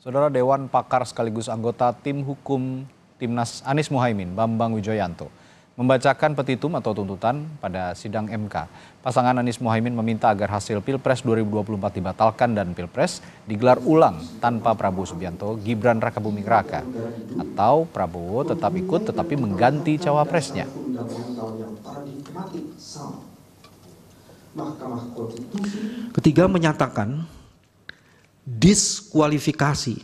Saudara Dewan Pakar sekaligus anggota tim hukum Timnas Anies Muhaimin, Bambang Wijoyanto, membacakan petitum atau tuntutan pada sidang MK. Pasangan Anies Muhaimin meminta agar hasil Pilpres 2024 dibatalkan dan Pilpres digelar ulang tanpa Prabowo Subianto, Gibran Rakabuming Raka, atau Prabowo tetap ikut tetapi mengganti cawapresnya. Ketiga menyatakan diskualifikasi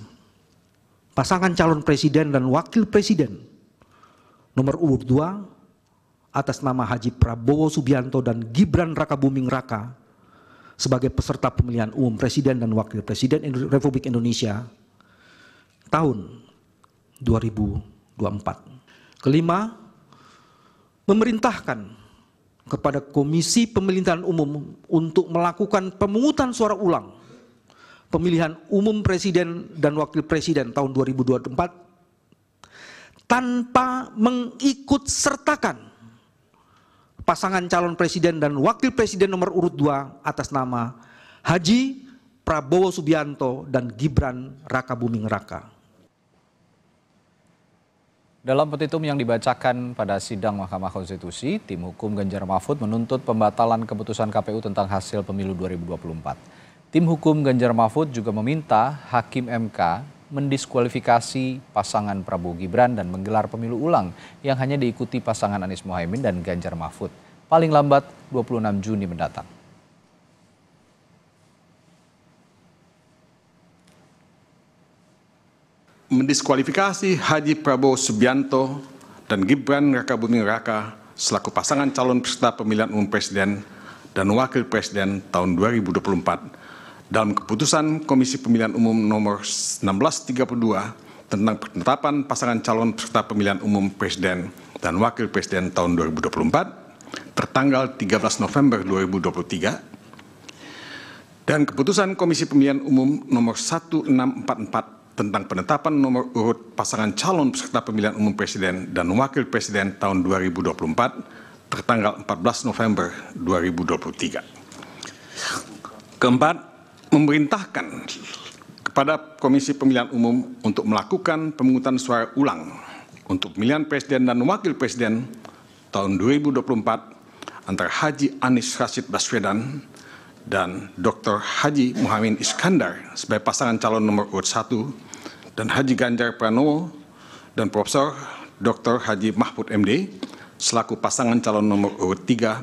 pasangan calon presiden dan wakil presiden nomor urut 2 atas nama Haji Prabowo Subianto dan Gibran Rakabuming Raka sebagai peserta pemilihan umum presiden dan wakil presiden Republik Indonesia tahun 2024. Kelima, memerintahkan kepada Komisi Pemilihan Umum untuk melakukan pemungutan suara ulang pemilihan umum presiden dan wakil presiden tahun 2024 tanpa mengikut sertakan pasangan calon presiden dan wakil presiden nomor urut 2 atas nama Haji Prabowo Subianto dan Gibran Raka Buming Raka. Dalam petitum yang dibacakan pada sidang Mahkamah Konstitusi, tim hukum Ganjar Mahfud menuntut pembatalan keputusan KPU tentang hasil pemilu 2024. Tim hukum Ganjar Mahfud juga meminta Hakim MK mendiskualifikasi pasangan Prabowo Gibran dan menggelar pemilu ulang yang hanya diikuti pasangan Anies Mohaimin dan Ganjar Mahfud paling lambat 26 Juni mendatang. Mendiskualifikasi Haji Prabowo Subianto dan Gibran Raka Buming Raka selaku pasangan calon peserta pemilihan umum presiden dan wakil presiden tahun 2024 dalam keputusan Komisi Pemilihan Umum nomor 1632 tentang penetapan pasangan calon peserta pemilihan umum presiden dan wakil presiden tahun 2024 tertanggal 13 November 2023 dan keputusan Komisi Pemilihan Umum nomor 1644 tentang penetapan nomor urut pasangan calon peserta pemilihan umum presiden dan wakil presiden tahun 2024 tertanggal 14 November 2023. Keempat, memerintahkan kepada Komisi Pemilihan Umum untuk melakukan pemungutan suara ulang untuk pemilihan presiden dan wakil presiden tahun 2024 antara Haji Anies Rashid Baswedan dan Dr. Haji Muhammad Iskandar sebagai pasangan calon nomor urut 1 dan Haji Ganjar Pranowo dan Profesor Dr. Haji Mahfud MD selaku pasangan calon nomor urut 3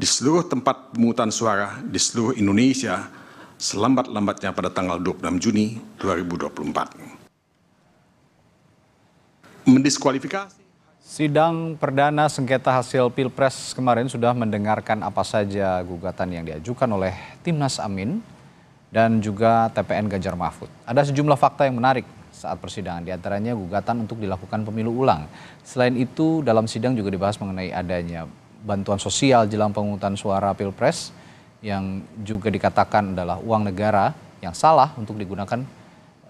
di seluruh tempat pemungutan suara di seluruh Indonesia selambat-lambatnya pada tanggal 26 Juni 2024. Mendiskualifikasi Sidang perdana sengketa hasil Pilpres kemarin sudah mendengarkan apa saja gugatan yang diajukan oleh Timnas Amin dan juga TPN Ganjar Mahfud. Ada sejumlah fakta yang menarik saat persidangan, diantaranya gugatan untuk dilakukan pemilu ulang. Selain itu, dalam sidang juga dibahas mengenai adanya bantuan sosial jelang pengungutan suara Pilpres, yang juga dikatakan adalah uang negara yang salah untuk digunakan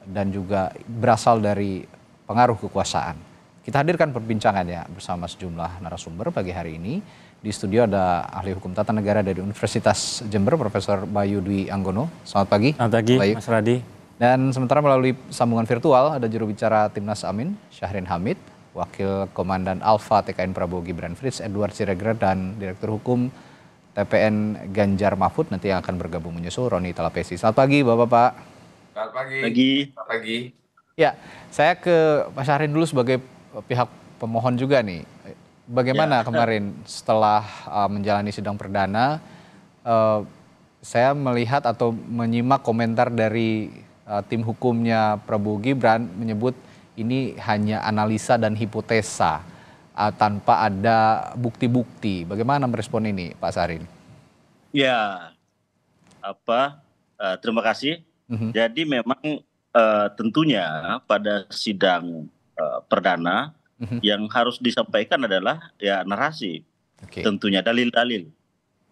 dan juga berasal dari pengaruh kekuasaan. Kita hadirkan perbincangannya bersama sejumlah narasumber pagi hari ini. Di studio ada ahli hukum tata negara dari Universitas Jember, Profesor Bayu Dwi Anggono. Selamat pagi. Selamat pagi, Bayu. Mas Radi. Dan sementara melalui sambungan virtual ada juru bicara Timnas Amin, Syahrin Hamid, Wakil Komandan Alfa TKN Prabowo Gibran Fritz, Edward Siregra, dan Direktur Hukum TPN Ganjar Mahfud nanti yang akan bergabung menyusul Roni Talapesi. Selamat pagi Bapak-Bapak. Selamat pagi. Pagi. Selamat pagi. Ya, saya ke Mas Syahrin dulu sebagai pihak pemohon juga nih. Bagaimana ya. kemarin setelah uh, menjalani sidang perdana, uh, saya melihat atau menyimak komentar dari uh, tim hukumnya Prabowo Gibran menyebut ini hanya analisa dan hipotesa uh, tanpa ada bukti-bukti. Bagaimana merespon ini, Pak Sarin? Ya, apa? Uh, terima kasih. Mm-hmm. Jadi memang uh, tentunya pada sidang uh, perdana mm-hmm. yang harus disampaikan adalah ya narasi, okay. tentunya dalil-dalil.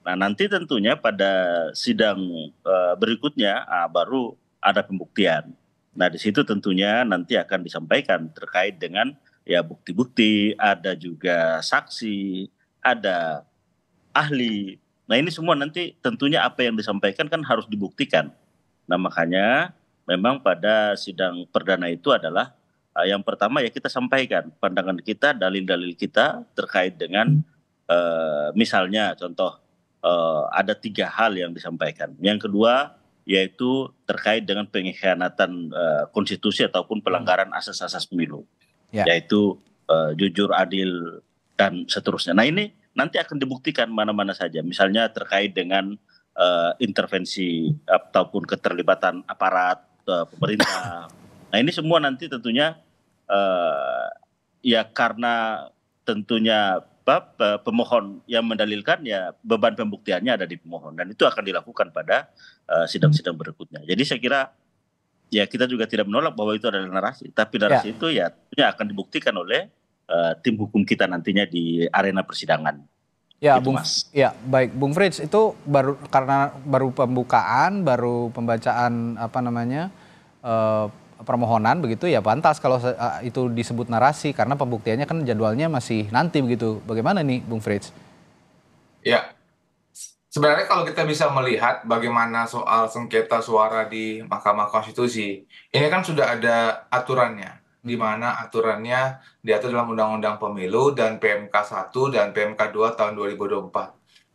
Nah nanti tentunya pada sidang uh, berikutnya uh, baru ada pembuktian. Nah di situ tentunya nanti akan disampaikan terkait dengan ya bukti-bukti, ada juga saksi, ada ahli. Nah ini semua nanti tentunya apa yang disampaikan kan harus dibuktikan. Nah makanya memang pada sidang perdana itu adalah eh, yang pertama ya kita sampaikan pandangan kita, dalil-dalil kita terkait dengan uh, misalnya contoh uh, ada tiga hal yang disampaikan. Yang kedua yaitu terkait dengan pengkhianatan uh, konstitusi ataupun pelanggaran asas-asas pemilu ya. yaitu eh, jujur adil dan seterusnya nah ini nanti akan dibuktikan mana mana saja misalnya terkait dengan eh, intervensi ataupun keterlibatan aparat eh, pemerintah nah ini semua nanti tentunya ya karena tentunya pemohon yang mendalilkan ya beban pembuktiannya ada di pemohon dan itu akan dilakukan pada sidang-sidang uh, berikutnya. Jadi saya kira ya kita juga tidak menolak bahwa itu adalah narasi, tapi ya. narasi ya. itu ya tentunya akan dibuktikan oleh uh, tim hukum kita nantinya di arena persidangan. Ya, itu, Bung, ya, baik, Bung Frits. itu baru karena baru pembukaan, baru pembacaan apa namanya uh, permohonan begitu ya pantas kalau uh, itu disebut narasi karena pembuktiannya kan jadwalnya masih nanti begitu. Bagaimana nih, Bung Frits? Ya, Sebenarnya kalau kita bisa melihat bagaimana soal sengketa suara di Mahkamah Konstitusi, ini kan sudah ada aturannya, di hmm. mana aturannya diatur dalam Undang-Undang Pemilu dan PMK 1 dan PMK 2 tahun 2024.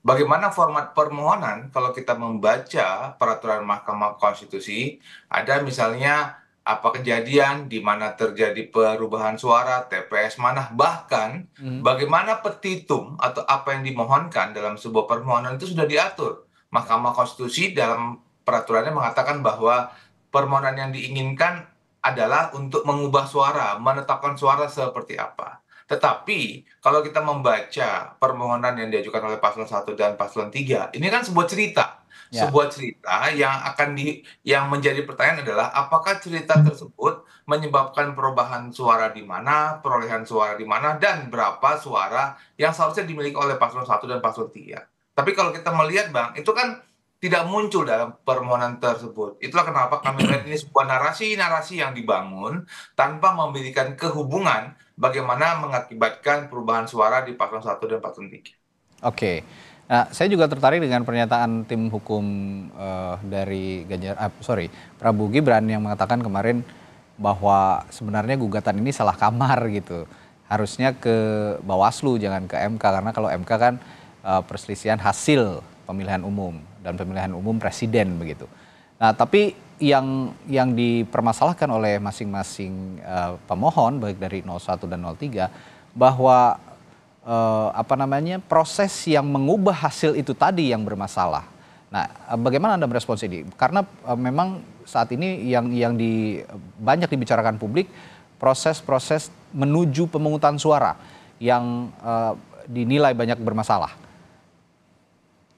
Bagaimana format permohonan kalau kita membaca peraturan Mahkamah Konstitusi, ada misalnya apa kejadian, di mana terjadi perubahan suara, TPS mana, bahkan hmm. bagaimana petitum atau apa yang dimohonkan dalam sebuah permohonan itu sudah diatur. Mahkamah Konstitusi dalam peraturannya mengatakan bahwa permohonan yang diinginkan adalah untuk mengubah suara, menetapkan suara seperti apa. Tetapi kalau kita membaca permohonan yang diajukan oleh paslon 1 dan paslon 3, ini kan sebuah cerita Ya. sebuah cerita yang akan di yang menjadi pertanyaan adalah apakah cerita tersebut menyebabkan perubahan suara di mana, perolehan suara di mana dan berapa suara yang seharusnya dimiliki oleh paslon 1 dan paslon 3. Tapi kalau kita melihat Bang, itu kan tidak muncul dalam permohonan tersebut. Itulah kenapa kami melihat ini sebuah narasi-narasi yang dibangun tanpa memberikan kehubungan bagaimana mengakibatkan perubahan suara di paslon 1 dan paslon 3. Oke. Okay. Nah, saya juga tertarik dengan pernyataan tim hukum uh, dari Ganjar, uh, sorry Prabowo Gibran yang mengatakan kemarin bahwa sebenarnya gugatan ini salah kamar gitu, harusnya ke Bawaslu jangan ke MK karena kalau MK kan uh, perselisihan hasil pemilihan umum dan pemilihan umum presiden begitu. Nah, tapi yang yang dipermasalahkan oleh masing-masing uh, pemohon baik dari 01 dan 03 bahwa uh, apa namanya proses yang mengubah hasil itu tadi yang bermasalah. Nah, eh, bagaimana anda merespons ini? Karena uh, memang saat ini yang yang di banyak dibicarakan publik proses-proses menuju pemungutan suara yang uh, dinilai banyak bermasalah.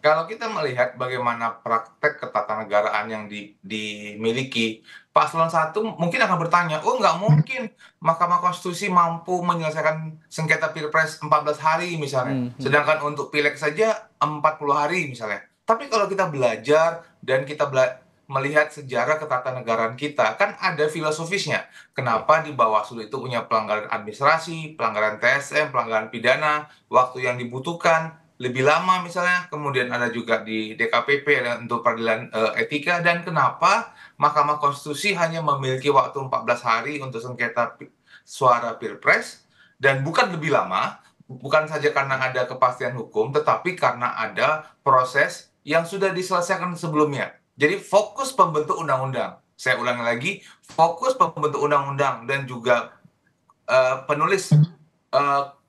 Kalau kita melihat bagaimana praktek ketatanegaraan yang di, dimiliki, paslon satu mungkin akan bertanya, oh nggak mungkin Mahkamah Konstitusi mampu menyelesaikan sengketa pilpres 14 hari misalnya, hmm. sedangkan untuk pileg saja 40 hari misalnya. Tapi kalau kita belajar dan kita bela melihat sejarah ketatanegaraan kita kan ada filosofisnya. Kenapa di Bawaslu itu punya pelanggaran administrasi, pelanggaran TSM, pelanggaran pidana, waktu yang dibutuhkan, lebih lama misalnya kemudian ada juga di DKPP ada untuk peradilan e, etika dan kenapa Mahkamah Konstitusi hanya memiliki waktu 14 hari untuk sengketa suara pilpres dan bukan lebih lama bukan saja karena ada kepastian hukum tetapi karena ada proses yang sudah diselesaikan sebelumnya jadi fokus pembentuk undang-undang saya ulangi lagi fokus pembentuk undang-undang dan juga e, penulis e,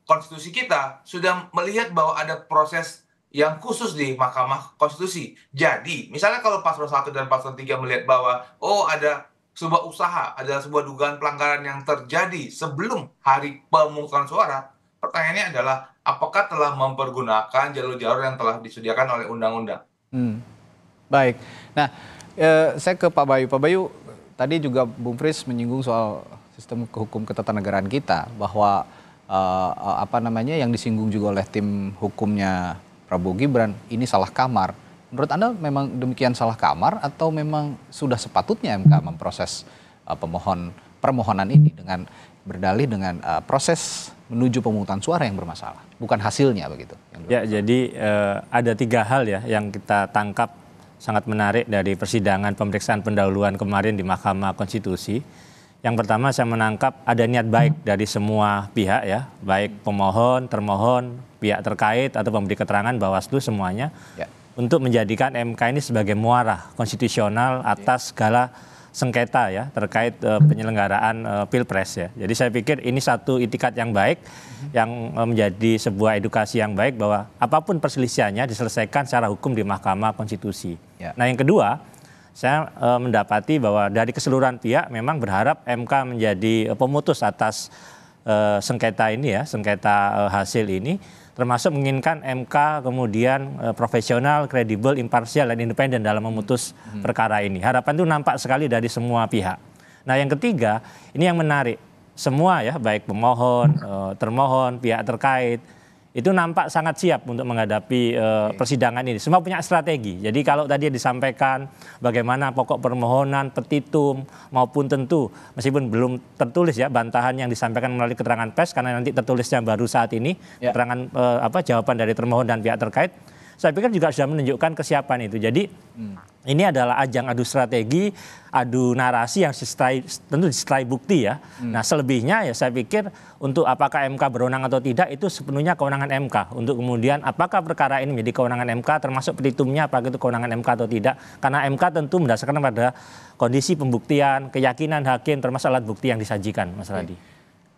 konstitusi kita sudah melihat bahwa ada proses yang khusus di Mahkamah Konstitusi. Jadi, misalnya kalau paslon 1 dan paslon 3 melihat bahwa oh ada sebuah usaha, ada sebuah dugaan pelanggaran yang terjadi sebelum hari pemungutan suara, pertanyaannya adalah apakah telah mempergunakan jalur-jalur yang telah disediakan oleh undang-undang? Hmm. Baik. Nah, e, saya ke Pak Bayu. Pak Bayu, tadi juga Bung Fris menyinggung soal sistem hukum ketatanegaraan kita bahwa uh, apa namanya yang disinggung juga oleh tim hukumnya Prabowo Gibran ini salah kamar. Menurut Anda memang demikian salah kamar atau memang sudah sepatutnya MK memproses uh, pemohon permohonan ini dengan berdalih dengan uh, proses menuju pemungutan suara yang bermasalah, bukan hasilnya begitu. Yang ya, jadi uh, ada tiga hal ya yang kita tangkap sangat menarik dari persidangan pemeriksaan pendahuluan kemarin di Mahkamah Konstitusi yang pertama saya menangkap ada niat baik hmm. dari semua pihak ya, baik pemohon, termohon, pihak terkait atau pemberi keterangan Bawaslu semuanya ya. untuk menjadikan MK ini sebagai muara konstitusional ya. atas segala sengketa ya terkait uh, penyelenggaraan uh, pilpres ya. Jadi saya pikir ini satu itikat yang baik hmm. yang e, menjadi sebuah edukasi yang baik bahwa apapun perselisihannya diselesaikan secara hukum di Mahkamah Konstitusi. Ya. Nah yang kedua saya e, mendapati bahwa dari keseluruhan pihak memang berharap MK menjadi pemutus atas e, sengketa ini ya, sengketa e, hasil ini termasuk menginginkan MK kemudian e, profesional, kredibel, imparsial dan independen dalam memutus hmm. perkara ini. Harapan itu nampak sekali dari semua pihak. Nah, yang ketiga, ini yang menarik. Semua ya, baik pemohon, e, termohon, pihak terkait itu nampak sangat siap untuk menghadapi uh, persidangan ini. Semua punya strategi. Jadi kalau tadi disampaikan bagaimana pokok permohonan, petitum maupun tentu meskipun belum tertulis ya bantahan yang disampaikan melalui keterangan pers karena nanti tertulisnya baru saat ini yeah. keterangan uh, apa jawaban dari termohon dan pihak terkait. Saya pikir juga sudah menunjukkan kesiapan itu. Jadi hmm ini adalah ajang adu strategi, adu narasi yang tentu disertai bukti ya. Hmm. Nah selebihnya ya saya pikir untuk apakah MK berwenang atau tidak itu sepenuhnya kewenangan MK. Untuk kemudian apakah perkara ini menjadi kewenangan MK termasuk petitumnya apakah itu kewenangan MK atau tidak. Karena MK tentu mendasarkan pada kondisi pembuktian, keyakinan hakim termasuk alat bukti yang disajikan Mas Radi. Hmm.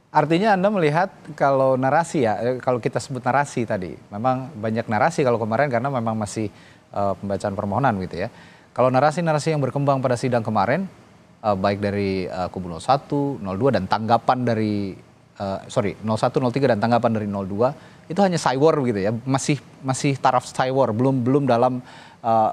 Artinya Anda melihat kalau narasi ya, eh, kalau kita sebut narasi tadi, memang banyak narasi kalau kemarin karena memang masih uh, pembacaan permohonan gitu ya. Kalau narasi-narasi yang berkembang pada sidang kemarin, uh, baik dari uh, kubu 01, 02 dan tanggapan dari uh, sorry 01, 03 dan tanggapan dari 02 itu hanya cywar gitu ya, masih masih taraf cywar, belum belum dalam uh,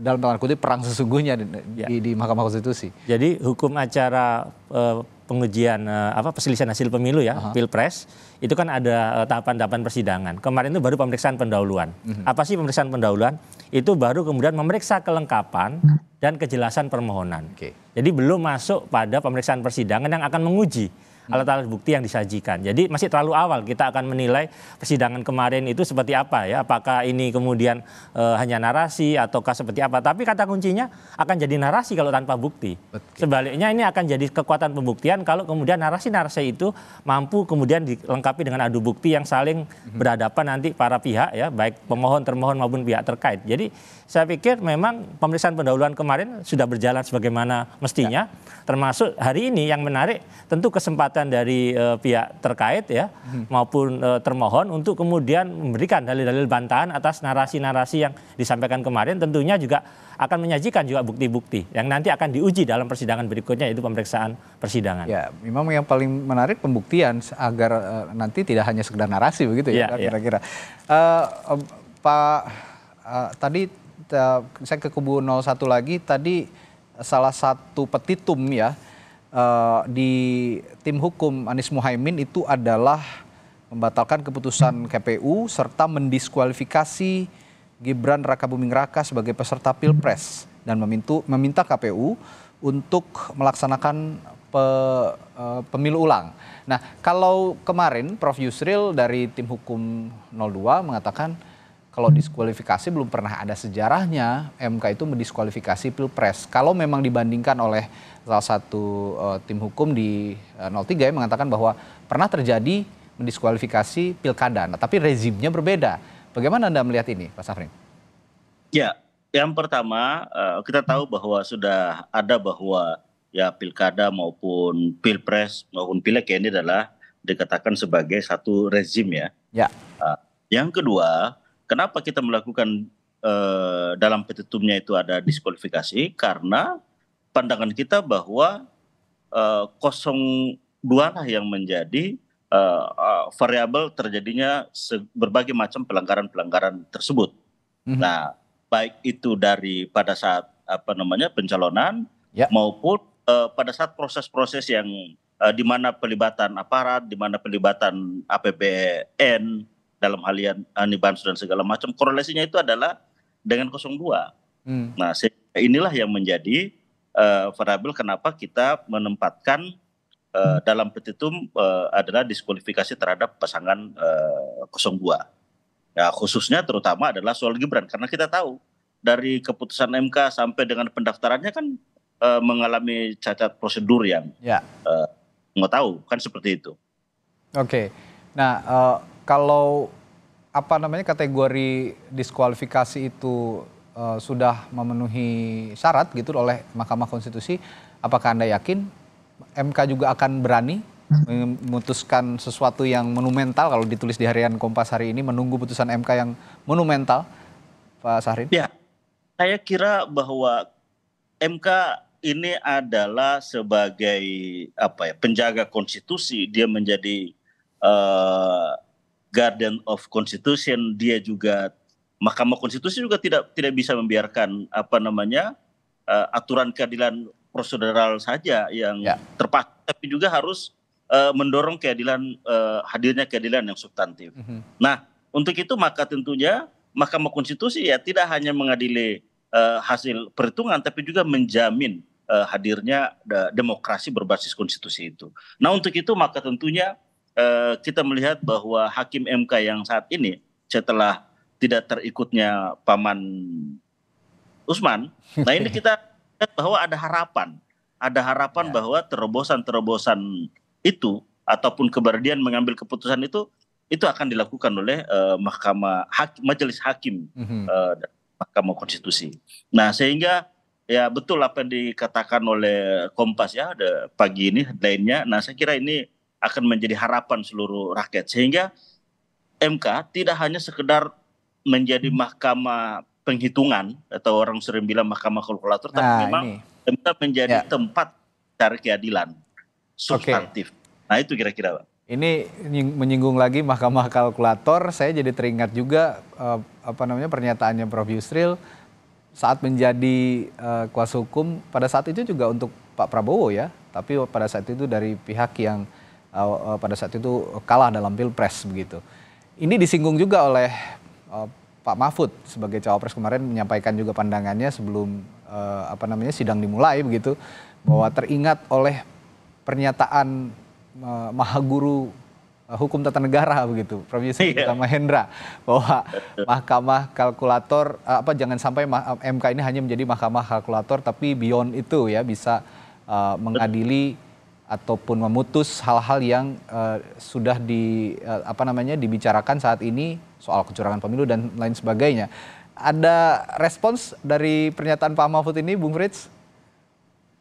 dalam tanda kutip perang sesungguhnya di, ya. di, di Mahkamah Konstitusi. Jadi hukum acara uh, pengujian uh, apa perselisihan hasil pemilu ya, Aha. pilpres, itu kan ada eh, tahapan-tahapan uh, persidangan. Kemarin itu baru pemeriksaan pendahuluan. Mm-hmm. Apa sih pemeriksaan pendahuluan? Itu baru kemudian memeriksa kelengkapan dan kejelasan permohonan. Okay. Jadi belum masuk pada pemeriksaan persidangan yang akan menguji Hmm. alat-alat bukti yang disajikan. Jadi masih terlalu awal kita akan menilai persidangan kemarin itu seperti apa ya. Apakah ini kemudian e, hanya narasi ataukah seperti apa. Tapi kata kuncinya akan jadi narasi kalau tanpa bukti. Okay. Sebaliknya ini akan jadi kekuatan pembuktian kalau kemudian narasi-narasi itu mampu kemudian dilengkapi dengan adu bukti yang saling hmm. berhadapan nanti para pihak ya baik pemohon termohon maupun pihak terkait. Jadi saya pikir memang pemeriksaan pendahuluan kemarin sudah berjalan sebagaimana mestinya. Ya. Termasuk hari ini yang menarik tentu kesempatan dari uh, pihak terkait ya hmm. maupun uh, termohon untuk kemudian memberikan dalil-dalil bantahan atas narasi-narasi yang disampaikan kemarin tentunya juga akan menyajikan juga bukti-bukti yang nanti akan diuji dalam persidangan berikutnya yaitu pemeriksaan persidangan. Ya, memang yang paling menarik pembuktian agar uh, nanti tidak hanya sekedar narasi begitu ya, ya, ya. kira-kira. Ya, ya. Uh, uh, Pak uh, tadi saya ke kubu 01 lagi tadi salah satu petitum ya uh, di tim hukum Anies Muhaimin itu adalah membatalkan keputusan KPU serta mendiskualifikasi Gibran Raka Buming Raka sebagai peserta Pilpres dan memintu, meminta KPU untuk melaksanakan pe, uh, pemilu ulang. Nah, kalau kemarin Prof Yusril dari tim hukum 02 mengatakan kalau diskualifikasi belum pernah ada sejarahnya MK itu mendiskualifikasi pilpres. Kalau memang dibandingkan oleh salah satu uh, tim hukum di uh, eh, 03 yang mengatakan bahwa pernah terjadi mendiskualifikasi pilkada, nah, tapi rezimnya berbeda. Bagaimana anda melihat ini, Pak Safrin? Ya, yang pertama uh, kita tahu bahwa sudah ada bahwa ya pilkada maupun pilpres maupun pileg ya ini adalah dikatakan sebagai satu rezim ya. Ya. Uh, yang kedua, kenapa kita melakukan eh, dalam petitumnya itu ada diskualifikasi karena pandangan kita bahwa 02 eh, lah yang menjadi eh, variabel terjadinya berbagai macam pelanggaran-pelanggaran tersebut. Mm -hmm. Nah, baik itu dari pada saat apa namanya pencalonan yeah. maupun uh, pada saat proses-proses yang uh, di mana pelibatan aparat, di mana pelibatan APBN, dalam hal yang dibantu eh, dan segala macam korelasinya itu adalah dengan 02. Hmm. Nah, inilah yang menjadi uh, variabel kenapa kita menempatkan uh, dalam petitum uh, adalah diskualifikasi terhadap pasangan uh, 02. Ya, khususnya terutama adalah soal Gibran karena kita tahu dari keputusan MK sampai dengan pendaftarannya kan uh, mengalami cacat prosedur yang ya. uh, nggak tahu kan seperti itu. Oke, okay. nah uh, kalau apa namanya kategori diskualifikasi itu uh, sudah memenuhi syarat gitu oleh Mahkamah Konstitusi, apakah Anda yakin MK juga akan berani memutuskan sesuatu yang monumental kalau ditulis di harian Kompas hari ini menunggu putusan MK yang monumental Pak Sahrin? Ya. Saya kira bahwa MK ini adalah sebagai apa ya penjaga konstitusi dia menjadi uh, Garden of Constitution dia juga Mahkamah Konstitusi juga tidak tidak bisa membiarkan apa namanya uh, aturan keadilan prosedural saja yang ya. terpat, tapi juga harus uh, mendorong keadilan uh, hadirnya keadilan yang substantif. Mm -hmm. Nah, untuk itu maka tentunya Mahkamah Konstitusi ya tidak hanya mengadili uh, hasil perhitungan tapi juga menjamin uh, hadirnya demokrasi berbasis konstitusi itu. Nah, untuk itu maka tentunya Eh, kita melihat bahwa hakim MK yang saat ini setelah tidak terikutnya paman Usman, nah ini kita lihat bahwa ada harapan, ada harapan ya. bahwa terobosan-terobosan itu ataupun keberdian mengambil keputusan itu itu akan dilakukan oleh uh, mahkamah hak, majelis hakim mm mahkamah konstitusi. Nah sehingga ya betul apa yang dikatakan oleh Kompas ya ada pagi ini lainnya. Nah saya kira ini akan menjadi harapan seluruh rakyat sehingga MK tidak hanya sekedar menjadi hmm. mahkamah penghitungan atau orang sering bilang mahkamah kalkulator tapi nah, memang ini. MK menjadi ya. tempat cari keadilan substantif. Okay. Nah itu kira-kira Pak. Ini menyinggung lagi mahkamah kalkulator, saya jadi teringat juga eh, apa namanya pernyataannya Prof Yusril saat menjadi eh, kuasa hukum pada saat itu juga untuk Pak Prabowo ya, tapi pada saat itu dari pihak yang uh, pada saat itu kalah dalam pilpres begitu. Ini disinggung juga oleh uh, Pak Mahfud sebagai cawapres kemarin menyampaikan juga pandangannya sebelum uh, apa namanya sidang dimulai begitu bahwa teringat oleh pernyataan uh, maha guru uh, hukum tata negara begitu Prof Yusuf yeah. Mahendra bahwa mahkamah kalkulator uh, apa jangan sampai MK ini hanya menjadi mahkamah kalkulator tapi beyond itu ya bisa uh, mengadili ataupun memutus hal-hal yang uh, sudah di uh, apa namanya dibicarakan saat ini soal kecurangan pemilu dan lain sebagainya. Ada respons dari pernyataan Pak Mahfud ini, Bung Fritz?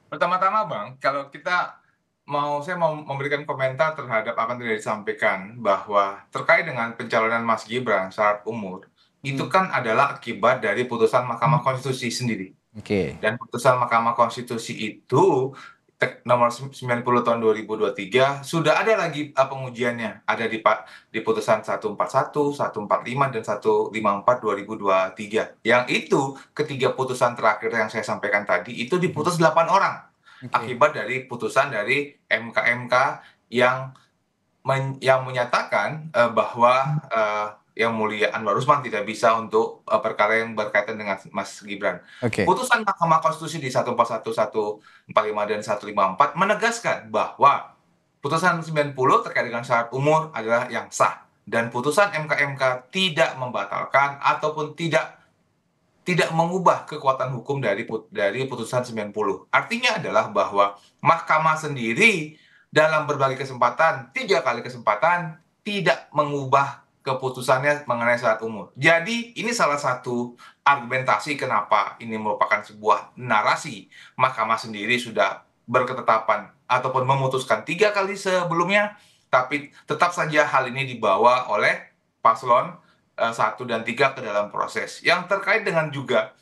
Pertama-tama, Bang, kalau kita mau saya mau memberikan komentar terhadap apa yang tadi disampaikan bahwa terkait dengan pencalonan Mas Gibran syarat umur hmm. itu kan adalah akibat dari putusan Mahkamah hmm. Konstitusi sendiri. Okay. Dan putusan Mahkamah Konstitusi itu nomor 90 tahun 2023 sudah ada lagi uh, pengujiannya ada di pak di putusan 141, 145 dan 154 2023. Yang itu ketiga putusan terakhir yang saya sampaikan tadi itu diputus 8 hmm. orang okay. akibat dari putusan dari MKMK -MK yang men yang menyatakan uh, bahwa uh, yang Mulia Anwar Usman tidak bisa untuk uh, eh, perkara yang berkaitan dengan Mas Gibran. Okay. Putusan Mahkamah Konstitusi di 141, dan 154 menegaskan bahwa putusan 90 terkait dengan syarat umur adalah yang sah dan putusan MKMK tidak membatalkan ataupun tidak tidak mengubah kekuatan hukum dari put, dari putusan 90. Artinya adalah bahwa mahkamah sendiri dalam berbagai kesempatan, tiga kali kesempatan tidak mengubah keputusannya mengenai syarat umur. Jadi ini salah satu argumentasi kenapa ini merupakan sebuah narasi Mahkamah sendiri sudah berketetapan ataupun memutuskan tiga kali sebelumnya, tapi tetap saja hal ini dibawa oleh paslon eh, satu dan tiga ke dalam proses. Yang terkait dengan juga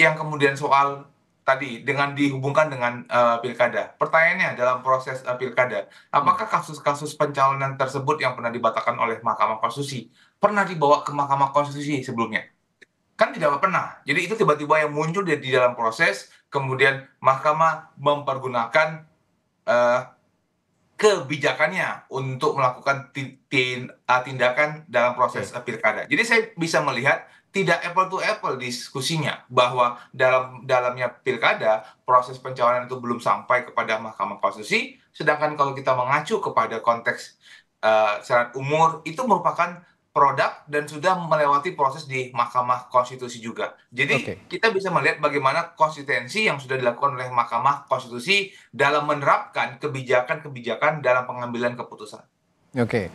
yang kemudian soal tadi dengan dihubungkan dengan uh, pilkada. Pertanyaannya dalam proses uh, pilkada, apakah hmm. kasus-kasus pencalonan tersebut yang pernah dibatalkan oleh Mahkamah Konstitusi pernah dibawa ke Mahkamah Konstitusi sebelumnya? Kan tidak pernah. Jadi itu tiba-tiba yang muncul di, di dalam proses, kemudian Mahkamah mempergunakan uh, kebijakannya untuk melakukan tindakan dalam proses okay. pilkada. Jadi saya bisa melihat tidak apple to apple diskusinya bahwa dalam dalamnya pilkada proses pencalonan itu belum sampai kepada Mahkamah Konstitusi sedangkan kalau kita mengacu kepada konteks uh, eh, syarat umur itu merupakan produk dan sudah melewati proses di Mahkamah Konstitusi juga. Jadi okay. kita bisa melihat bagaimana konsistensi yang sudah dilakukan oleh Mahkamah Konstitusi dalam menerapkan kebijakan-kebijakan dalam pengambilan keputusan. Oke. Okay.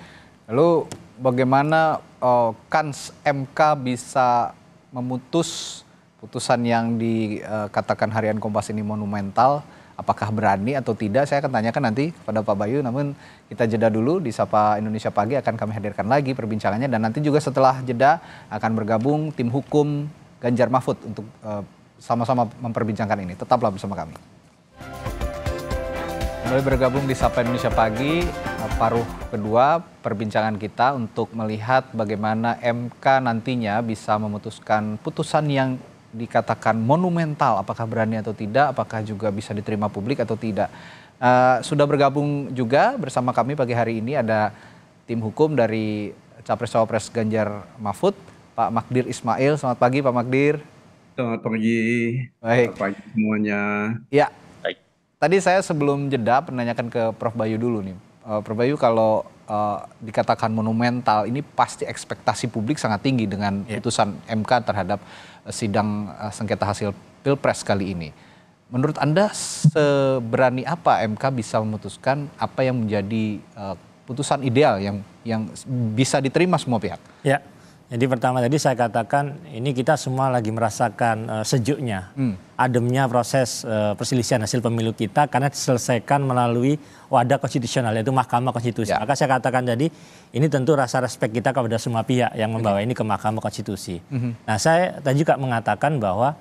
Lalu bagaimana uh, kans MK bisa memutus putusan yang dikatakan harian Kompas ini monumental apakah berani atau tidak saya akan tanyakan nanti kepada Pak Bayu namun kita jeda dulu di Sapa Indonesia Pagi akan kami hadirkan lagi perbincangannya dan nanti juga setelah jeda akan bergabung tim hukum Ganjar Mahfud untuk eh, sama-sama uh, memperbincangkan ini tetaplah bersama kami. Kembali bergabung di Sapa Indonesia Pagi, eh, paruh kedua perbincangan kita untuk melihat bagaimana MK nantinya bisa memutuskan putusan yang dikatakan monumental, apakah berani atau tidak, apakah juga bisa diterima publik atau tidak. Uh, sudah bergabung juga bersama kami pagi hari ini ada tim hukum dari Capres-Cawapres Ganjar Mahfud, Pak Magdir Ismail. Selamat pagi Pak Magdir. Selamat pagi. Baik. Selamat pagi semuanya. Ya, tadi saya sebelum jeda menanyakan ke Prof Bayu dulu nih. Uh, Prof Bayu kalau uh, dikatakan monumental ini pasti ekspektasi publik sangat tinggi dengan yeah. putusan MK terhadap eh, sidang uh, sengketa hasil pilpres kali ini. Menurut Anda seberani apa MK bisa memutuskan apa yang menjadi uh, putusan ideal yang yang bisa diterima semua pihak? Ya. Jadi pertama tadi saya katakan ini kita semua lagi merasakan uh, sejuknya, hmm. ademnya proses uh, perselisihan hasil pemilu kita karena diselesaikan melalui wadah konstitusional yaitu Mahkamah Konstitusi. Ya. Maka saya katakan jadi ini tentu rasa respek kita kepada semua pihak yang membawa ini ke Mahkamah Konstitusi. Hmm. Nah saya tadi juga mengatakan bahwa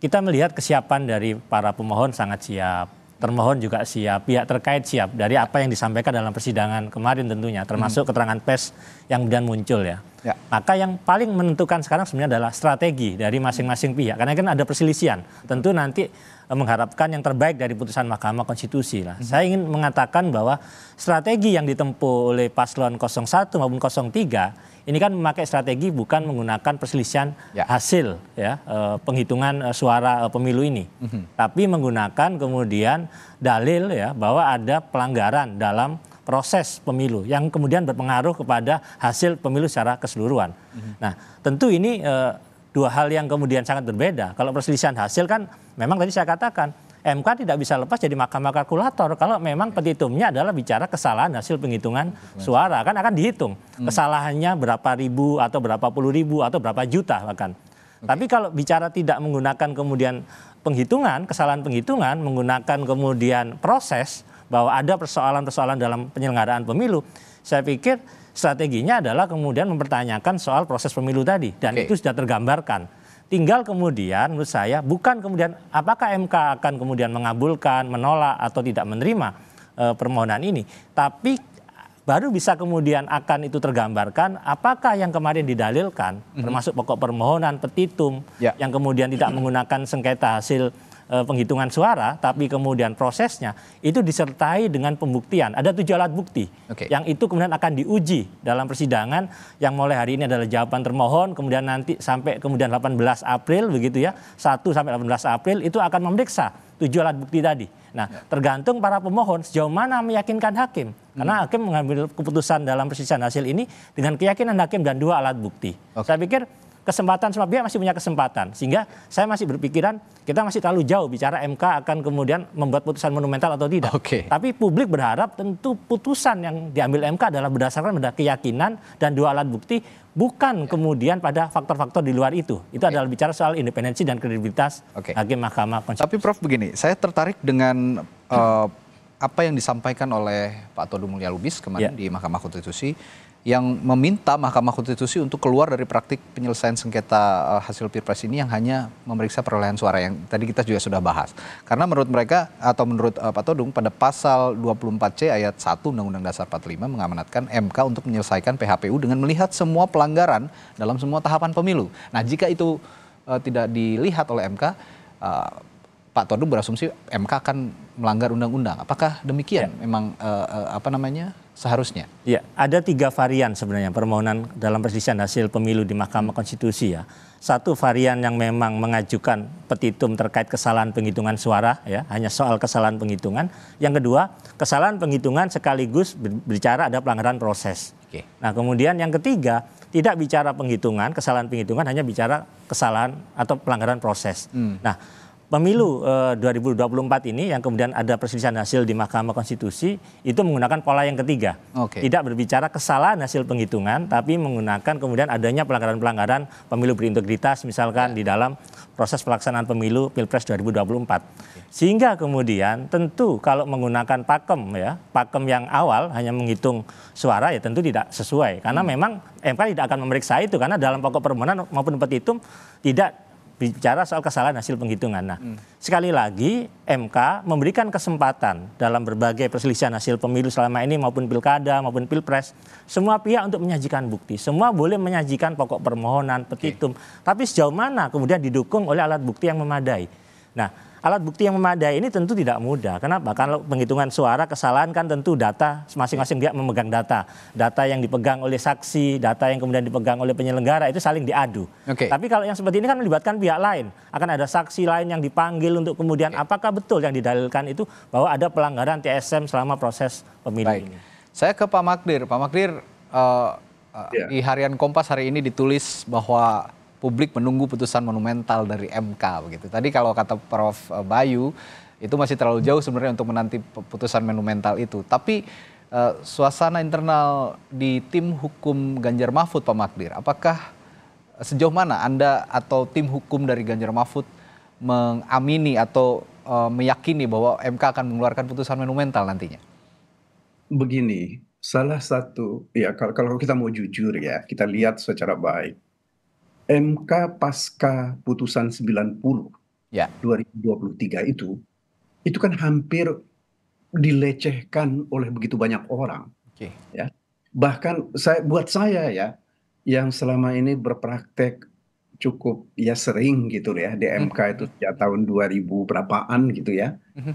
kita melihat kesiapan dari para pemohon sangat siap termohon juga siap, pihak terkait siap dari apa yang disampaikan dalam persidangan kemarin tentunya, termasuk hmm. keterangan pers yang kemudian muncul ya. ya. Maka yang paling menentukan sekarang sebenarnya adalah strategi dari masing-masing pihak, karena kan ada perselisihan. Tentu nanti eh, mengharapkan yang terbaik dari putusan Mahkamah Konstitusi lah. Hmm. Saya ingin mengatakan bahwa strategi yang ditempuh oleh paslon 01 maupun 03 ini kan memakai strategi bukan menggunakan perselisihan ya. hasil ya eh, penghitungan eh, suara eh, pemilu ini, mm-hmm. tapi menggunakan kemudian dalil ya bahwa ada pelanggaran dalam proses pemilu yang kemudian berpengaruh kepada hasil pemilu secara keseluruhan. Mm-hmm. Nah, tentu ini e, dua hal yang kemudian sangat berbeda. Kalau perselisihan hasil kan memang tadi saya katakan MK tidak bisa lepas jadi mahkamah kalkulator kalau memang petitumnya adalah bicara kesalahan hasil penghitungan suara kan akan dihitung hmm. kesalahannya berapa ribu atau berapa puluh ribu atau berapa juta bahkan. Okay. Tapi kalau bicara tidak menggunakan kemudian penghitungan, kesalahan penghitungan menggunakan kemudian proses bahwa ada persoalan-persoalan dalam penyelenggaraan pemilu, saya pikir strateginya adalah kemudian mempertanyakan soal proses pemilu tadi dan okay. itu sudah tergambarkan Tinggal kemudian menurut saya bukan kemudian apakah MK akan kemudian mengabulkan, menolak atau tidak menerima e, permohonan ini, tapi baru bisa kemudian akan itu tergambarkan apakah yang kemarin didalilkan mm -hmm. termasuk pokok permohonan petitum ya. yang kemudian tidak mhm. menggunakan sengketa hasil Eh, penghitungan suara, tapi kemudian prosesnya itu disertai dengan pembuktian. Ada tujuh alat bukti okay. yang itu kemudian akan diuji dalam persidangan yang mulai hari ini adalah jawaban termohon, kemudian nanti sampai kemudian 18 April begitu ya, 1 sampai 18 April itu akan memeriksa tujuh alat bukti tadi. Nah, ya. tergantung para pemohon sejauh mana meyakinkan hakim. Karena hmm. hakim mengambil keputusan dalam persidangan hasil ini dengan keyakinan hakim dan dua alat bukti. Okay. Saya pikir kesempatan semua pihak masih punya kesempatan. Sehingga saya masih berpikiran kita masih terlalu jauh bicara MK akan kemudian membuat putusan monumental atau tidak. Okay. Tapi publik berharap tentu putusan yang diambil MK adalah berdasarkan pada keyakinan dan dua alat bukti bukan ya. kemudian pada faktor-faktor di luar itu. Itu okay. adalah bicara soal independensi dan kredibilitas okay. hakim Mahkamah Konstitusi. Tapi Prof begini, saya tertarik dengan uh, apa yang disampaikan oleh Pak Todung Mulya Lubis kemarin ya. di Mahkamah Konstitusi yang meminta Mahkamah Konstitusi untuk keluar dari praktik penyelesaian sengketa eh, hasil pilpres ini yang hanya memeriksa perolehan suara yang tadi kita juga sudah bahas. Karena menurut mereka atau menurut uh, Pak Todung pada pasal 24C ayat 1 Undang-Undang Dasar 45 mengamanatkan MK untuk menyelesaikan PHPU dengan melihat semua pelanggaran dalam semua tahapan pemilu. Nah, jika itu uh, tidak dilihat oleh MK uh, Pak Todung berasumsi MK akan melanggar undang-undang. Apakah demikian ya. memang uh, uh, apa namanya seharusnya? Ya, ada tiga varian sebenarnya permohonan dalam perselisihan hasil pemilu di Mahkamah Konstitusi ya. Satu varian yang memang mengajukan petitum terkait kesalahan penghitungan suara ya, hanya soal kesalahan penghitungan. Yang kedua, kesalahan penghitungan sekaligus berbicara ada pelanggaran proses. Oke. Nah, kemudian yang ketiga, tidak bicara penghitungan, kesalahan penghitungan hanya bicara kesalahan atau pelanggaran proses. Hmm. Nah, pemilu eh, 2024 ini yang kemudian ada perselisihan hasil di Mahkamah Konstitusi itu menggunakan pola yang ketiga. Okay. Tidak berbicara kesalahan hasil penghitungan tapi menggunakan kemudian adanya pelanggaran-pelanggaran pemilu berintegritas misalkan yeah. di dalam proses pelaksanaan pemilu Pilpres 2024. Okay. Sehingga kemudian tentu kalau menggunakan pakem ya, pakem yang awal hanya menghitung suara ya tentu tidak sesuai karena hmm. memang MK tidak akan memeriksa itu karena dalam pokok permohonan maupun petitum tidak bicara soal kesalahan hasil penghitungan. Nah, hmm. sekali lagi MK memberikan kesempatan dalam berbagai perselisihan hasil pemilu selama ini maupun pilkada maupun pilpres, semua pihak untuk menyajikan bukti. Semua boleh menyajikan pokok permohonan, petitum. Okay. Tapi sejauh mana kemudian didukung oleh alat bukti yang memadai. Nah, alat bukti yang memadai ini tentu tidak mudah. Kenapa? Kalau penghitungan suara kesalahan kan tentu data masing-masing dia memegang data. Data yang dipegang oleh saksi, data yang kemudian dipegang oleh penyelenggara itu saling diadu. Okay. Tapi kalau yang seperti ini kan melibatkan pihak lain. Akan ada saksi lain yang dipanggil untuk kemudian okay. apakah betul yang didalilkan itu bahwa ada pelanggaran TSM selama proses pemilu ini. Saya ke Pak Makdir. Pak Makdir uh, eh, uh, eh, yeah. di harian Kompas hari ini ditulis bahwa publik menunggu putusan monumental dari MK begitu. Tadi kalau kata Prof eh, Bayu itu masih terlalu jauh sebenarnya untuk menanti putusan monumental itu. Tapi uh, suasana internal di tim hukum Ganjar Mahfud Pak Magdir, apakah eh, sejauh mana Anda atau tim hukum dari Ganjar Mahfud mengamini atau uh, meyakini bahwa MK akan mengeluarkan putusan monumental nantinya? Begini, salah satu ya kalau kita mau jujur ya, kita lihat secara baik MK pasca putusan 90 ya. 2023 itu, itu kan hampir dilecehkan oleh begitu banyak orang. Okay. Ya. Bahkan saya buat saya ya yang selama ini berpraktek cukup ya sering gitu ya di MK hmm. itu sejak tahun 2000 berapaan gitu ya. Hmm.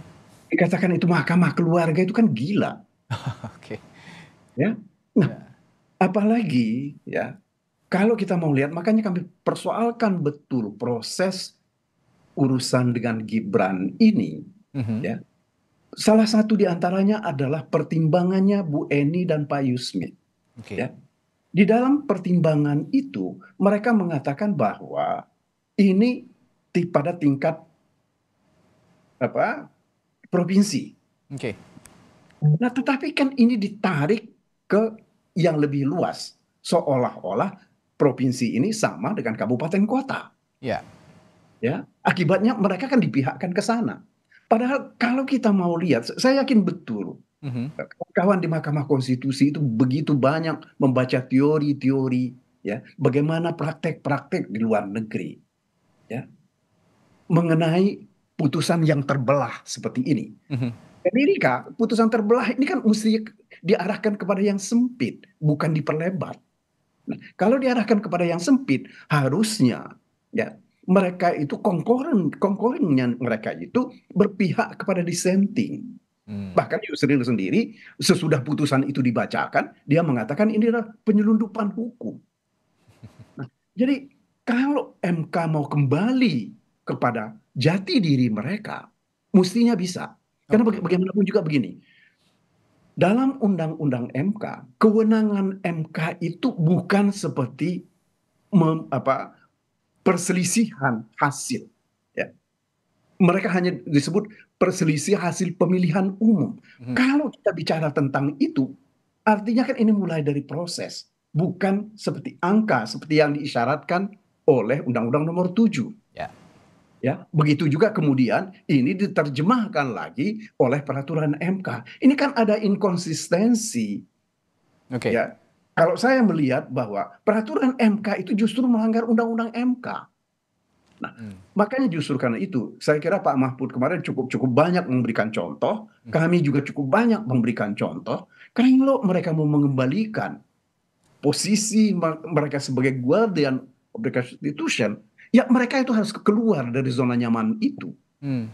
Dikatakan itu mahkamah keluarga itu kan gila. Oke. okay. Ya. Nah, yeah. apalagi ya kalau kita mau lihat, makanya kami persoalkan betul proses urusan dengan Gibran ini. Mm-hmm. Ya. Salah satu di antaranya adalah pertimbangannya Bu Eni dan Pak Yusmi. Okay. Ya. Di dalam pertimbangan itu, mereka mengatakan bahwa ini pada tingkat apa provinsi. Oke. Okay. Nah, tetapi kan ini ditarik ke yang lebih luas, seolah-olah provinsi ini sama dengan kabupaten kota. Ya. Ya, akibatnya mereka kan dipihakkan ke sana. Padahal kalau kita mau lihat, saya yakin betul Mm Kawan di Mahkamah Konstitusi itu begitu banyak membaca teori-teori ya, bagaimana praktek-praktek di luar negeri ya, mengenai putusan yang terbelah seperti ini. Mm Amerika putusan terbelah ini kan mesti diarahkan kepada yang sempit, bukan diperlebar. Nah, kalau diarahkan kepada yang sempit, harusnya ya mereka itu konkoren konkoringnya mereka itu berpihak kepada dissenting. Hmm. Bahkan Yusril sendiri sesudah putusan itu dibacakan, dia mengatakan ini adalah penyelundupan hukum. Nah, jadi kalau MK mau kembali kepada jati diri mereka, mestinya bisa. Karena bagaimanapun juga begini, dalam undang-undang MK, kewenangan MK itu bukan seperti mem, apa, perselisihan hasil. Ya. Mereka hanya disebut perselisihan hasil pemilihan umum. Hmm. Kalau kita bicara tentang itu, artinya kan ini mulai dari proses, bukan seperti angka, seperti yang diisyaratkan oleh Undang-Undang Nomor tujuh ya begitu juga kemudian ini diterjemahkan lagi oleh peraturan MK ini kan ada inkonsistensi oke okay. ya kalau saya melihat bahwa peraturan MK itu justru melanggar undang-undang MK nah hmm. makanya justru karena itu saya kira Pak Mahfud kemarin cukup cukup banyak memberikan contoh hmm. kami juga cukup banyak memberikan contoh karena kalau mereka mau mengembalikan posisi mereka sebagai guardian of the constitution ya mereka itu harus keluar dari zona nyaman itu. Hmm.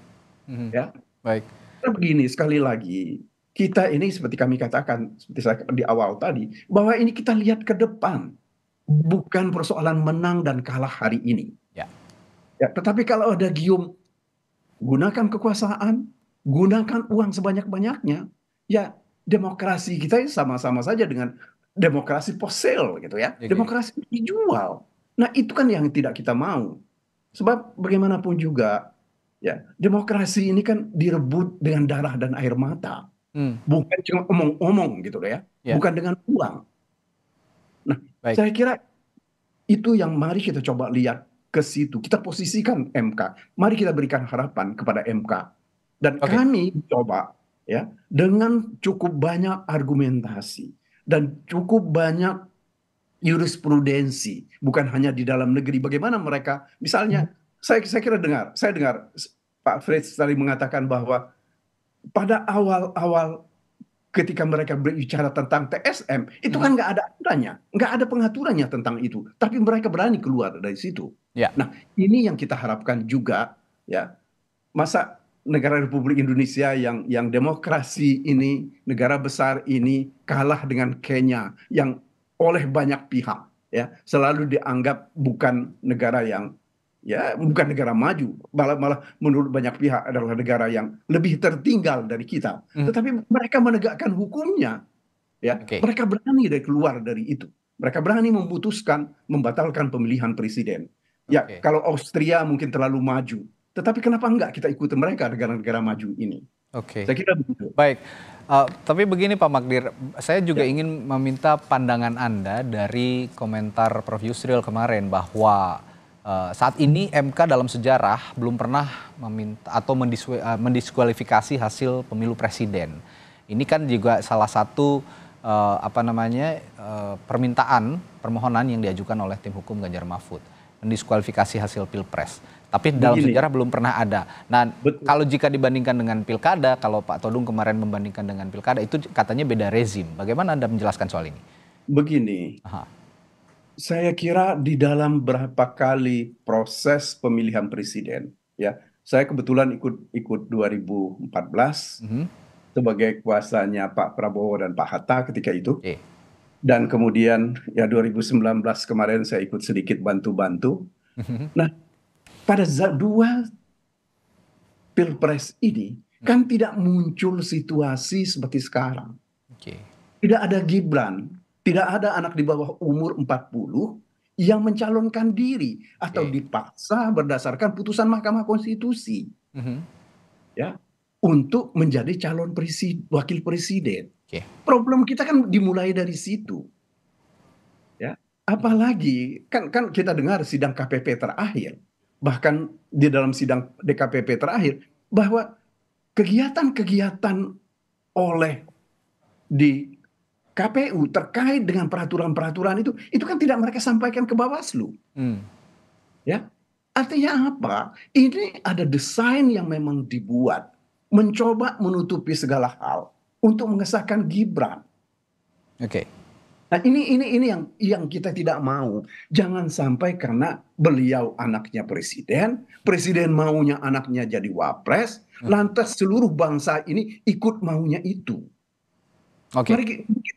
Hmm. Ya, baik. Nah, begini sekali lagi kita ini seperti kami katakan seperti saya di awal tadi bahwa ini kita lihat ke depan bukan persoalan menang dan kalah hari ini. Ya. ya tetapi kalau ada gium gunakan kekuasaan, gunakan uang sebanyak-banyaknya, ya demokrasi kita sama-sama saja dengan demokrasi posel gitu ya. Demokrasi dijual. Nah itu kan yang tidak kita mau. Sebab bagaimanapun juga ya demokrasi ini kan direbut dengan darah dan air mata. Hmm. Bukan cuma omong-omong gitu loh ya. ya. Bukan dengan uang. Nah Baik. saya kira itu yang mari kita coba lihat ke situ. Kita posisikan MK. Mari kita berikan harapan kepada MK. Dan okay. kami coba ya dengan cukup banyak argumentasi dan cukup banyak jurisprudensi bukan hanya di dalam negeri bagaimana mereka misalnya hmm. saya saya kira dengar saya dengar Pak Fred tadi mengatakan bahwa pada awal-awal ketika mereka berbicara tentang TSM itu hmm. kan nggak ada aturannya, nggak ada pengaturannya tentang itu, tapi mereka berani keluar dari situ. Ya. Nah ini yang kita harapkan juga ya masa negara Republik Indonesia yang yang demokrasi ini negara besar ini kalah dengan Kenya yang oleh banyak pihak ya selalu dianggap bukan negara yang ya bukan negara maju malah malah menurut banyak pihak adalah negara yang lebih tertinggal dari kita hmm. tetapi mereka menegakkan hukumnya ya okay. mereka berani dari keluar dari itu mereka berani memutuskan membatalkan pemilihan presiden ya okay. kalau Austria mungkin terlalu maju tetapi kenapa enggak kita ikuti mereka negara-negara maju ini Oke. Okay. Saya kira begitu. Baik. Uh, tapi begini Pak Magdir, saya juga ya. ingin meminta pandangan Anda dari komentar Prof. Yusril kemarin bahwa uh, saat ini MK dalam sejarah belum pernah meminta atau mendiskual, uh, eh, mendiskualifikasi hasil pemilu presiden. Ini kan juga salah satu uh, apa namanya uh, permintaan permohonan yang diajukan oleh tim hukum Ganjar Mahfud mendiskualifikasi hasil pilpres tapi dalam Begini. sejarah belum pernah ada. Nah, Betul. kalau jika dibandingkan dengan pilkada, kalau Pak Todung kemarin membandingkan dengan pilkada itu katanya beda rezim. Bagaimana Anda menjelaskan soal ini? Begini. Aha. Saya kira di dalam berapa kali proses pemilihan presiden, ya. Saya kebetulan ikut ikut 2014 mm -hmm. sebagai kuasanya Pak Prabowo dan Pak Hatta ketika itu. Eh. Dan kemudian ya 2019 kemarin saya ikut sedikit bantu-bantu. Mhm. Nah, pada dua pilpres ini hmm. kan tidak muncul situasi seperti sekarang. Okay. Tidak ada Gibran, tidak ada anak di bawah umur 40 yang mencalonkan diri atau okay. dipaksa berdasarkan putusan Mahkamah Konstitusi. Mm -hmm. Ya, untuk menjadi calon presiden, wakil presiden. Okay. Problem kita kan dimulai dari situ. Ya, apalagi kan kan kita dengar sidang KPP terakhir bahkan di dalam sidang DKPP terakhir bahwa kegiatan-kegiatan oleh di KPU terkait dengan peraturan-peraturan itu itu kan tidak mereka sampaikan ke Bawaslu. Hmm. Ya. Artinya apa? Ini ada desain yang memang dibuat mencoba menutupi segala hal untuk mengesahkan Gibran. Oke. Okay. Nah ini ini ini yang yang kita tidak mau. Jangan sampai karena beliau anaknya presiden, presiden maunya anaknya jadi wapres, hmm. lantas seluruh bangsa ini ikut maunya itu. Okay. Mari,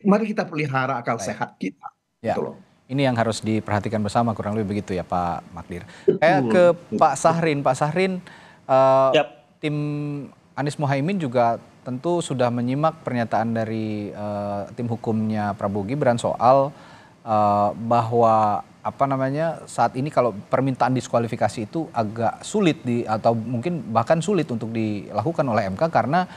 mari kita pelihara akal Baik. sehat kita. Ya. Gitu loh. Ini yang harus diperhatikan bersama kurang lebih begitu ya Pak Makdir Saya eh, ke Pak Sahrin, Pak Sahrin, uh, eh, yep. tim Anies Mohaimin juga tentu sudah menyimak pernyataan dari uh, tim hukumnya Prabowo Gibran soal uh, bahwa apa namanya saat ini kalau permintaan diskualifikasi itu agak sulit di atau mungkin bahkan sulit untuk dilakukan oleh MK karena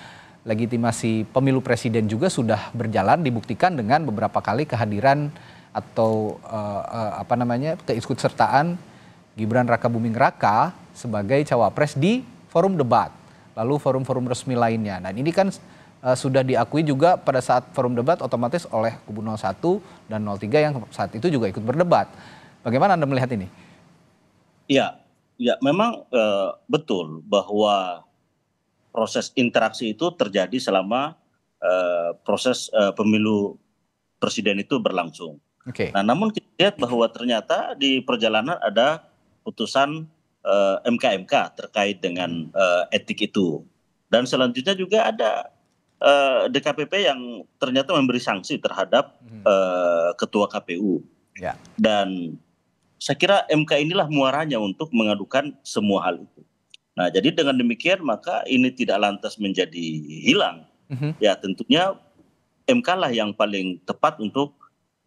legitimasi pemilu presiden juga sudah berjalan dibuktikan dengan beberapa kali kehadiran atau uh, uh, apa namanya keikutsertaan Gibran Raka Buming Raka sebagai cawapres di forum debat lalu forum-forum resmi lainnya. Nah ini kan e, sudah diakui juga pada saat forum debat otomatis oleh kubu 01 dan 03 yang saat itu juga ikut berdebat. Bagaimana Anda melihat ini? Ya, ya memang e, betul bahwa proses interaksi itu terjadi selama e, proses e, pemilu presiden itu berlangsung. Okay. Nah, namun kita lihat bahwa ternyata di perjalanan ada putusan Eh, MKMK -MK terkait dengan eh, etik itu. Dan selanjutnya juga ada eh, DKPP yang ternyata memberi sanksi terhadap hmm. ketua KPU. Ya. Dan saya kira MK inilah muaranya untuk mengadukan semua hal itu. Nah, jadi dengan demikian maka ini tidak lantas menjadi hilang. Uh hmm. -huh. Ya, tentunya MK lah yang paling tepat untuk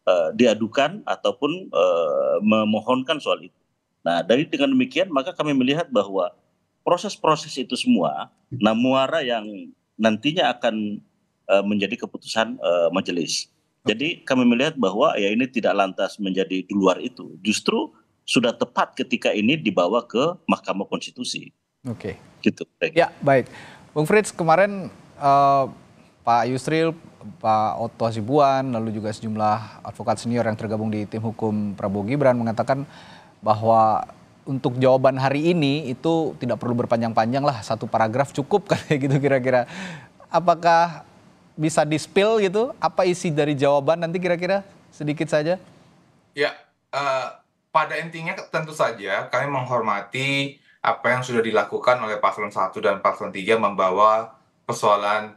uh, diadukan ataupun uh, memohonkan soal itu. Nah, dari dengan demikian maka kami melihat bahwa proses-proses itu semua nah muara yang nantinya akan uh, menjadi keputusan uh, majelis. Jadi kami melihat bahwa ya ini tidak lantas menjadi di luar itu. Justru sudah tepat ketika ini dibawa ke Mahkamah Konstitusi. Oke. Okay. Gitu. Ya, baik. Bung Fritz kemarin uh, Pak Yusril, Pak Otto Hasibuan, lalu juga sejumlah advokat senior yang tergabung di tim hukum Prabowo Gibran mengatakan bahwa untuk jawaban hari ini itu tidak perlu berpanjang-panjang lah satu paragraf cukup ya gitu kira-kira. Apakah bisa dispil gitu apa isi dari jawaban nanti kira-kira sedikit saja? Ya, uh, pada intinya tentu saja kami menghormati apa yang sudah dilakukan oleh paslon 1 dan paslon 3 membawa persoalan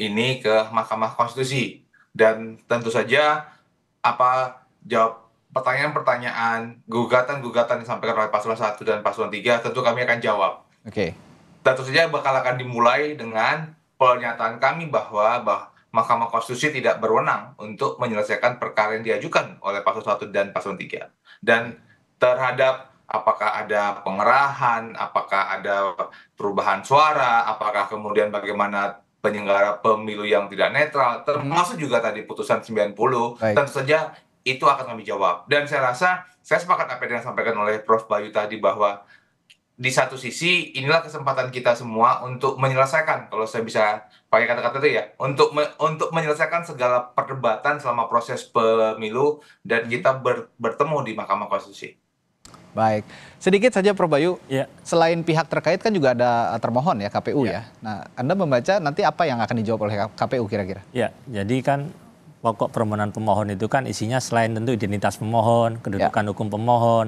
ini ke Mahkamah Konstitusi dan tentu saja apa jawab pertanyaan-pertanyaan, gugatan-gugatan yang disampaikan oleh paslon 1 dan paslon 3 tentu kami akan jawab. Oke. Okay. tentu saja bakal akan dimulai dengan pernyataan kami bahwa, bah Mahkamah Konstitusi tidak berwenang untuk menyelesaikan perkara yang diajukan oleh paslon 1 dan paslon 3. Dan terhadap apakah ada pengerahan, apakah ada perubahan suara, apakah kemudian bagaimana penyelenggara pemilu yang tidak netral, termasuk juga tadi putusan 90, Baik. tentu saja itu akan kami jawab. Dan saya rasa saya sepakat apa yang disampaikan oleh Prof. Bayu tadi bahwa di satu sisi inilah kesempatan kita semua untuk menyelesaikan kalau saya bisa pakai kata-kata itu ya untuk me, untuk menyelesaikan segala perdebatan selama proses pemilu dan hmm. kita ber, bertemu di Mahkamah Konstitusi. Baik, sedikit saja Prof Bayu. Ya. Selain pihak terkait kan juga ada eh, termohon ya KPU ya. ya. Nah, Anda membaca nanti apa yang akan dijawab oleh KPU kira-kira? Ya, jadi kan pokok permohonan pemohon itu kan isinya selain tentu identitas pemohon, ya. kedudukan ya. hukum pemohon,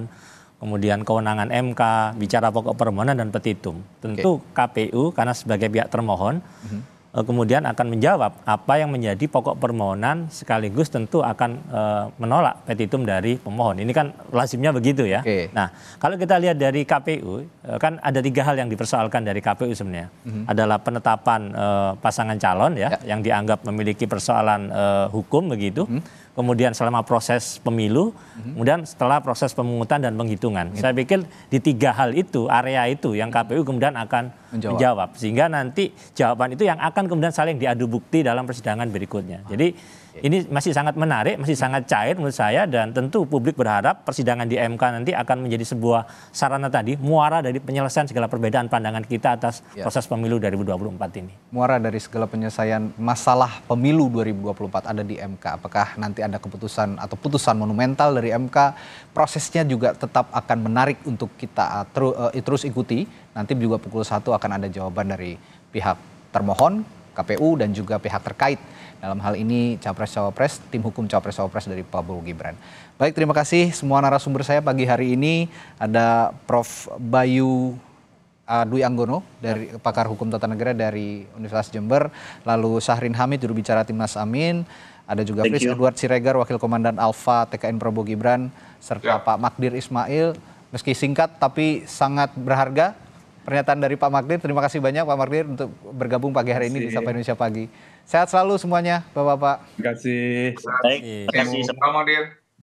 kemudian kewenangan MK, bicara pokok permohonan dan petitum. Tentu okay. KPU karena sebagai pihak termohon mm -hmm Eh, kemudian akan menjawab apa yang menjadi pokok permohonan sekaligus tentu akan e, menolak petitum dari pemohon. Ini kan lazimnya begitu ya. Okay. Nah, kalau kita lihat dari KPU eh, kan ada tiga hal yang dipersoalkan dari KPU sebenarnya. Mm-hmm. Adalah penetapan e, pasangan calon ya, ya yang dianggap memiliki persoalan e, hukum begitu. Mm-hmm. Kemudian selama proses pemilu, mm-hmm. kemudian setelah proses pemungutan dan penghitungan. Mm-hmm. Saya pikir di tiga hal itu, area itu yang KPU kemudian akan menjawab. menjawab sehingga nanti jawaban itu yang akan kemudian saling diadu bukti dalam persidangan berikutnya. Ah. Jadi ini masih sangat menarik, masih sangat cair menurut saya dan tentu publik berharap persidangan di MK nanti akan menjadi sebuah sarana tadi muara dari penyelesaian segala perbedaan pandangan kita atas ya. proses pemilu 2024 ini. Muara dari segala penyelesaian masalah pemilu 2024 ada di MK. Apakah nanti ada keputusan atau putusan monumental dari MK? Prosesnya juga tetap akan menarik untuk kita eh, eh, terus ikuti Nanti juga pukul 1 akan ada jawaban dari pihak termohon, KPU dan juga pihak terkait. Dalam hal ini Capres-Cawapres, tim hukum Capres-Cawapres dari Prabowo Gibran. Baik, terima kasih semua narasumber saya pagi hari ini. Ada Prof. Bayu uh, Dwi Anggono dari pakar hukum tata negara dari Universitas Jember, lalu Sahrin Hamid juru bicara Timnas Amin, ada juga Fris Edward Siregar wakil komandan Alfa TKN Prabowo Gibran serta ya. Pak Makdir Ismail. Meski singkat tapi sangat berharga pernyataan dari Pak Magdir. Terima kasih banyak Pak Magdir untuk bergabung pagi hari ini di Sapa Indonesia Pagi. Sehat selalu semuanya Bapak-Bapak. Terima kasih. Baik. Terima kasih Pak Magdir.